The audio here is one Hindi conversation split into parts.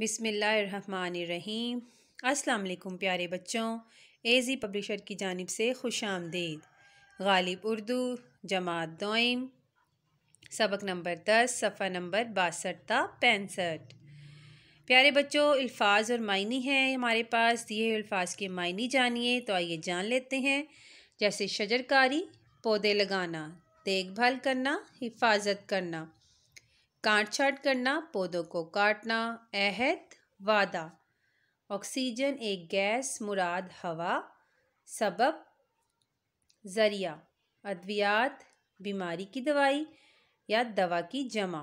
बिसमीम अस्सलाम प्यारे बच्चों एजी पब्लिशर की जानब से खुश आमदीद गालिब उर्दू जमात दोइम सबक नंबर दस सफ़ा नंबर बासठ था पैंसठ प्यारे बच्चों अल्फाज और मायने हैं हमारे पास दिए हुए अल्फाज के मायने जानिए तो आइए जान लेते हैं जैसे शजरकारी पौधे लगाना देखभाल करना हिफाजत करना काट छाट करना पौधों को काटना अहद वादा ऑक्सीजन एक गैस मुराद हवा सबब ज़रिया अद्वियात बीमारी की दवाई या दवा की जमा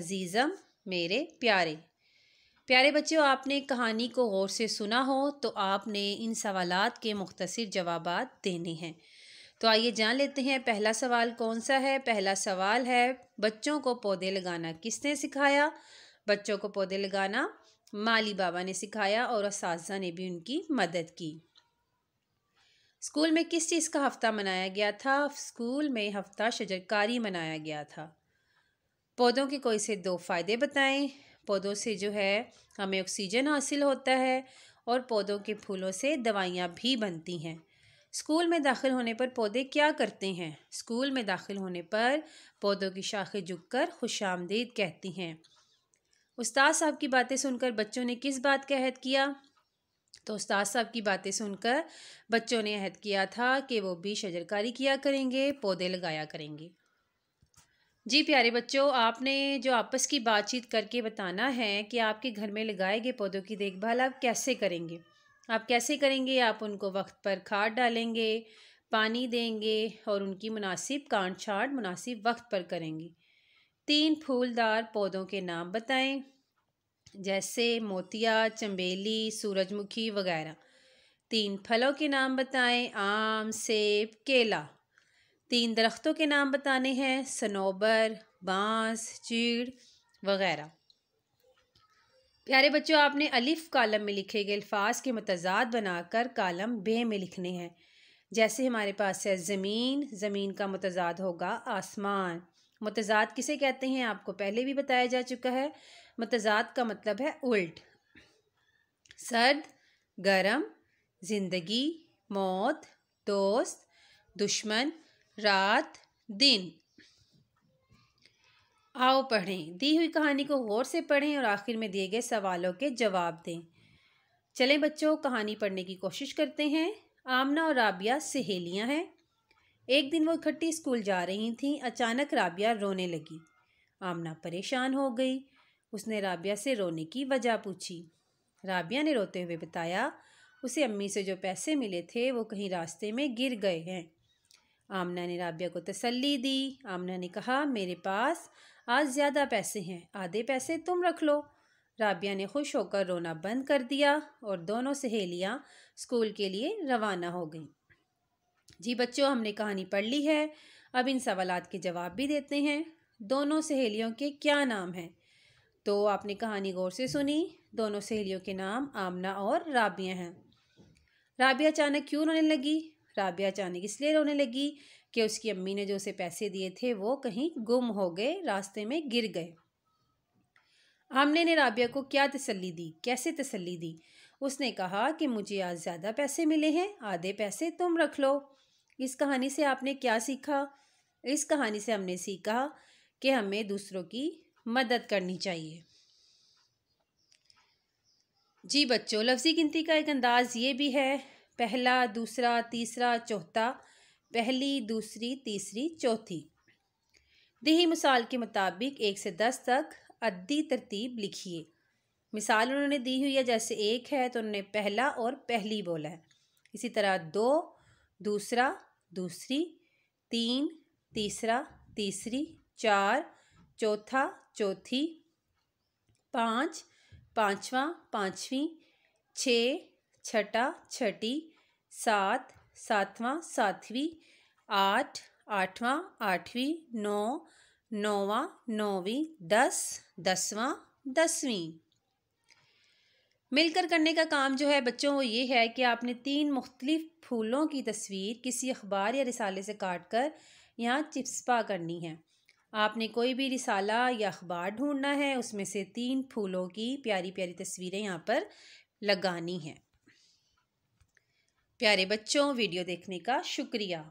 अजीज़म मेरे प्यारे प्यारे बच्चों आपने कहानी को गौर से सुना हो तो आपने इन सवालात के मुख्तर जवाब देने हैं तो आइए जान लेते हैं पहला सवाल कौन सा है पहला सवाल है बच्चों को पौधे लगाना किसने सिखाया बच्चों को पौधे लगाना माली बाबा ने सिखाया और उस ने भी उनकी मदद की स्कूल में किस चीज़ का हफ्ता मनाया गया था स्कूल में हफ्ता शजरकारी मनाया गया था पौधों के कोई से दो फ़ायदे बताएं पौधों से जो है हमें ऑक्सीजन हासिल होता है और पौधों के फूलों से दवाइयाँ भी बनती हैं स्कूल में दाखिल होने पर पौधे क्या करते हैं स्कूल में दाखिल होने पर पौधों की शाखें झुककर खुश आमदीद कहती हैं उस्ताद साहब की बातें सुनकर बच्चों ने किस बात का अहद किया तो उस्ताद साहब की बातें सुनकर बच्चों ने अहद किया था कि वो भी शजरकारी किया करेंगे पौधे लगाया करेंगे जी प्यारे बच्चों आपने जो आपस की बातचीत करके बताना है कि आपके घर में लगाए गए पौधों की देखभाल आप कैसे करेंगे आप कैसे करेंगे आप उनको वक्त पर खाद डालेंगे पानी देंगे और उनकी मुनासिब काट छाट मुनासिब वक्त पर करेंगे तीन फूलदार पौधों के नाम बताएं जैसे मोतिया चम्बेली सूरजमुखी वगैरह तीन फलों के नाम बताएं आम सेब केला तीन दरख्तों के नाम बताने हैं सनोबर बांस चीड़ वगैरह प्यारे बच्चों आपने अलिफ़ कॉलम में लिखे गए अल्फाज के मतजाद बनाकर कॉलम बे में लिखने हैं जैसे हमारे पास है ज़मीन ज़मीन का मतजाद होगा आसमान मतजाद किसे कहते हैं आपको पहले भी बताया जा चुका है मतजाद का मतलब है उल्ट सर्द गरम ज़िंदगी मौत दोस्त दुश्मन रात दिन आओ पढ़ें दी हुई कहानी को गौर से पढ़ें और आखिर में दिए गए सवालों के जवाब दें चलें बच्चों कहानी पढ़ने की कोशिश करते हैं आमना और राबिया सहेलियां हैं एक दिन वो इकट्ठी स्कूल जा रही थीं अचानक राबिया रोने लगी आमना परेशान हो गई उसने राबिया से रोने की वजह पूछी राबिया ने रोते हुए बताया उसे अम्मी से जो पैसे मिले थे वो कहीं रास्ते में गिर गए हैं आमना ने राबिया को तसल्ली दी आमना ने कहा मेरे पास आज ज़्यादा पैसे हैं आधे पैसे तुम रख लो राबिया ने खुश होकर रोना बंद कर दिया और दोनों सहेलियाँ स्कूल के लिए रवाना हो गईं जी बच्चों हमने कहानी पढ़ ली है अब इन सवाल के जवाब भी देते हैं दोनों सहेलियों के क्या नाम हैं तो आपने कहानी गौर से सुनी दोनों सहेलियों के नाम आमना और राबिया हैं राबिया अचानक क्यों रोने लगी राबिया अचानक इसलिए रोने लगी कि उसकी अम्मी ने जो उसे पैसे दिए थे वो कहीं गुम हो गए रास्ते में गिर गए आमने ने राबिया को क्या तसल्ली दी कैसे तसल्ली दी उसने कहा कि मुझे आज ज़्यादा पैसे मिले हैं आधे पैसे तुम रख लो इस कहानी से आपने क्या सीखा इस कहानी से हमने सीखा कि हमें दूसरों की मदद करनी चाहिए जी बच्चों लफ्ज़ी गिनती का एक अंदाज़ ये भी है पहला दूसरा तीसरा चौथा पहली दूसरी तीसरी चौथी दही मिसाल के मुताबिक एक से दस तक अद्दी तरतीब लिखिए मिसाल उन्होंने दी हुई है जैसे एक है तो उन्होंने पहला और पहली बोला है इसी तरह दो दूसरा दूसरी तीन तीसरा तीसरी चार चौथा चौथी पाँच पाँचवा पाँचवीं छः छठा छठी सात सातवां सातवीं आठ आठवां आठवीं नौ नौवां नौवीं दस दसवां दसवीं मिलकर करने का काम जो है बच्चों वो ये है कि आपने तीन मुख्तलिफ फूलों की तस्वीर किसी अखबार या रिसाले से काट कर यहाँ चिपसपा करनी है आपने कोई भी रिसाला या अखबार ढूंढना है उसमें से तीन फूलों की प्यारी प्यारी तस्वीरें यहाँ पर लगानी हैं प्यारे बच्चों वीडियो देखने का शुक्रिया